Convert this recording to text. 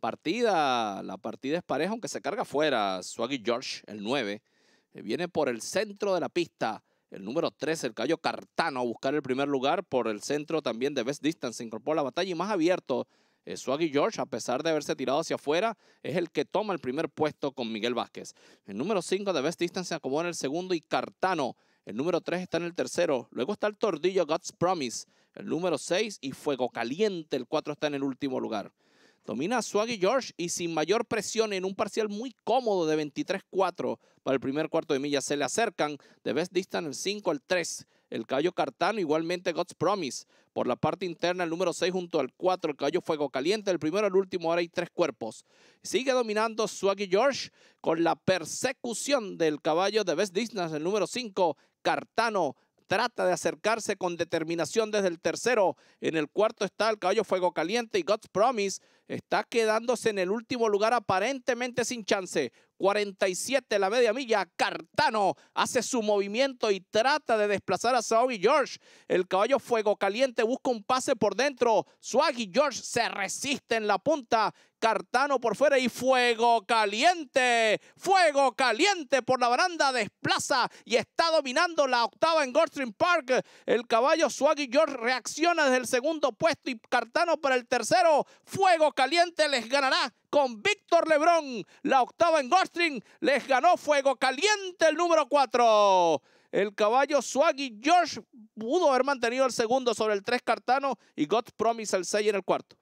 partida. La partida es pareja, aunque se carga fuera. Swaggy George, el 9, eh, viene por el centro de la pista. El número 3 el caballo Cartano, a buscar el primer lugar por el centro también de Best Distance. Se incorporó la batalla y más abierto. Eh, Swaggy George, a pesar de haberse tirado hacia afuera, es el que toma el primer puesto con Miguel Vázquez. El número 5 de Best Distance se acomoda en el segundo y Cartano. El número 3 está en el tercero. Luego está el Tordillo God's Promise. El número 6 y Fuego Caliente. El 4 está en el último lugar. Domina Swaggy George y sin mayor presión en un parcial muy cómodo de 23-4 para el primer cuarto de milla. Se le acercan de Best Distance el 5 al 3. El caballo Cartano, igualmente God's Promise. Por la parte interna, el número 6 junto al 4, el caballo Fuego Caliente. El primero al último, ahora hay tres cuerpos. Sigue dominando Swaggy George con la persecución del caballo de Best Distance, el número 5, Cartano Trata de acercarse con determinación desde el tercero. En el cuarto está el caballo Fuego Caliente y God's Promise está quedándose en el último lugar aparentemente sin chance. 47 la media milla. Cartano hace su movimiento y trata de desplazar a Swaggy George. El caballo Fuego Caliente busca un pase por dentro. Swaggy George se resiste en la punta. Cartano por fuera y Fuego Caliente. Fuego Caliente por la baranda desplaza y está dominando la octava en Goldstream Park. El caballo Swaggy George reacciona desde el segundo puesto y Cartano para el tercero. Fuego Caliente les ganará con Víctor Lebrón. La octava en Gostring les ganó fuego caliente el número 4. El caballo Swaggy George pudo haber mantenido el segundo sobre el 3 Cartano y God Promise el 6 en el cuarto.